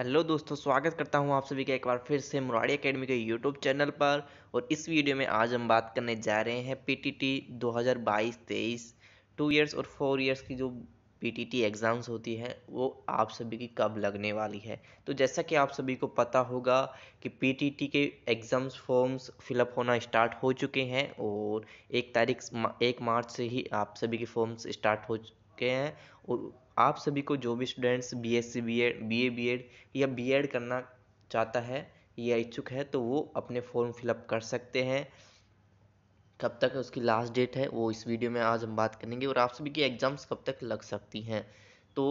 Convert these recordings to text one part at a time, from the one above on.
hello दोस्तों स्वागत करता हूं आप सभी का एक बार फिर से मुराड़ी एकेडमी के यूट्यूब चैनल पर और इस वीडियो में आज हम बात करने जा रहे हैं पीटीटी 2022-23 टू इयर्स और फोर इयर्स की जो पीटीटी एग्ज़ाम्स होती हैं वो आप सभी की कब लगने वाली है तो जैसा कि आप सभी को पता होगा कि पीटीटी के एग्ज़ाम्स फॉर्म्स फिलअप होना स्टार्ट हो चुके हैं और एक तारीख एक मार्च से ही आप सभी के फॉर्म्स स्टार्ट हो चुके हैं और आप सभी को जो भी students B S C B Ed B A B Ed या बी एड करना चाहता है या इच्छुक है तो वो अपने फॉर्म फिलअप कर सकते हैं कब तक उसकी लास्ट डेट है वो इस वीडियो में आज हम बात करेंगे और आप सभी की एग्ज़ाम्स कब तक लग सकती हैं तो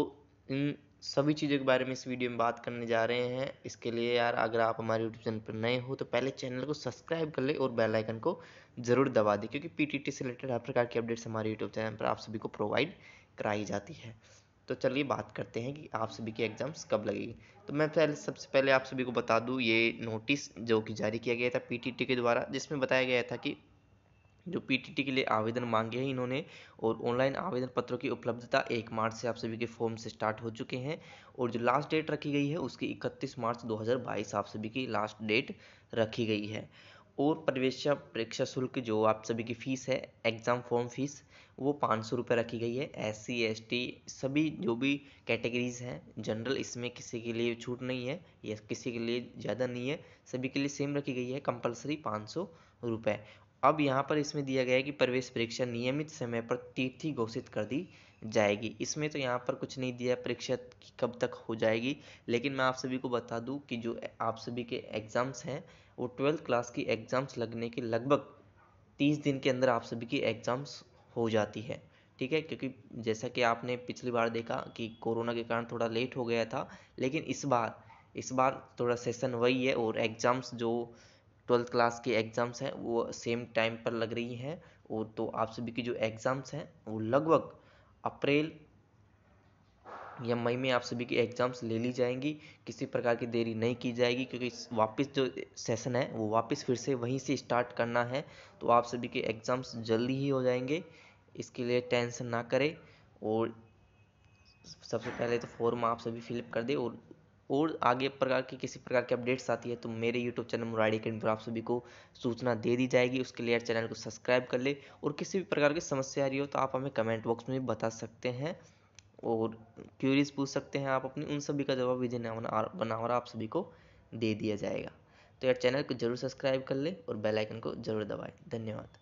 इन सभी चीज़ों के बारे में इस वीडियो में बात करने जा रहे हैं इसके लिए यार अगर आप हमारे यूट्यूब चैनल पर नए हो तो पहले चैनल को सब्सक्राइब कर ले और बेल आइकन को ज़रूर दबा दें क्योंकि पीटीटी से रिलेटेड हर प्रकार की अपडेट्स हमारे यूट्यूब चैनल पर आप सभी को प्रोवाइड कराई जाती है तो चलिए बात करते हैं कि आप सभी के एग्ज़ाम्स कब लगेगी तो मैं पहले सबसे पहले आप सभी को बता दूँ ये नोटिस जो कि जारी किया गया था टी के द्वारा जिसमें बताया गया था कि जो पी के लिए आवेदन मांगे हैं इन्होंने और ऑनलाइन आवेदन पत्रों की उपलब्धता एक मार्च से आप सभी के फॉर्म से स्टार्ट हो चुके हैं और जो लास्ट डेट रखी गई है उसकी 31 मार्च 2022 आप सभी की लास्ट डेट रखी गई है और प्रवेश परीक्षा शुल्क जो आप सभी की फ़ीस है एग्ज़ाम फॉर्म फ़ीस वो पाँच सौ रुपये रखी गई है एस सी एस टी सभी जो भी कैटेगरीज़ हैं जनरल इसमें किसी के लिए छूट नहीं है या किसी के लिए ज़्यादा नहीं है सभी के लिए सेम रखी गई है कंपलसरी पाँच सौ रुपये अब यहाँ पर इसमें दिया गया है कि प्रवेश परीक्षा नियमित समय पर तिथि घोषित कर दी जाएगी इसमें तो यहाँ पर कुछ नहीं दिया परीक्षा कब तक हो जाएगी लेकिन मैं आप सभी को बता दूँ कि जो आप सभी के एग्ज़ाम्स हैं वो ट्वेल्थ क्लास की एग्ज़ाम्स लगने के लगभग तीस दिन के अंदर आप सभी की एग्ज़ाम्स हो जाती है ठीक है क्योंकि जैसा कि आपने पिछली बार देखा कि कोरोना के कारण थोड़ा लेट हो गया था लेकिन इस बार इस बार थोड़ा सेशन वही है और एग्ज़ाम्स जो ट्वेल्थ क्लास की एग्ज़ाम्स हैं वो सेम टाइम पर लग रही हैं और तो आप सभी की जो एग्ज़ाम्स हैं वो लगभग अप्रैल या मई में आप सभी की एग्ज़ाम्स ले ली जाएंगी किसी प्रकार की देरी नहीं की जाएगी क्योंकि वापस जो सेशन है वो वापस फिर से वहीं से स्टार्ट करना है तो आप सभी के एग्ज़ाम्स जल्दी ही हो जाएंगे इसके लिए टेंशन ना करें और सबसे पहले तो फॉर्म आप सभी फिलअप कर दें और और आगे प्रकार की किसी प्रकार की अपडेट्स आती है तो मेरे यूट्यूब चैनल मुराड़ी के पर आप सभी को सूचना दे दी जाएगी उसके लिए चैनल को सब्सक्राइब कर ले और किसी भी प्रकार की समस्या आ रही हो तो आप हमें कमेंट बॉक्स में बता सकते हैं और क्यूरीज पूछ सकते हैं आप अपनी उन सभी का जवाब विजय बना आप सभी को दे दिया जाएगा तो यार चैनल को जरूर सब्सक्राइब कर ले और बेल आइकन को जरूर दबाएं धन्यवाद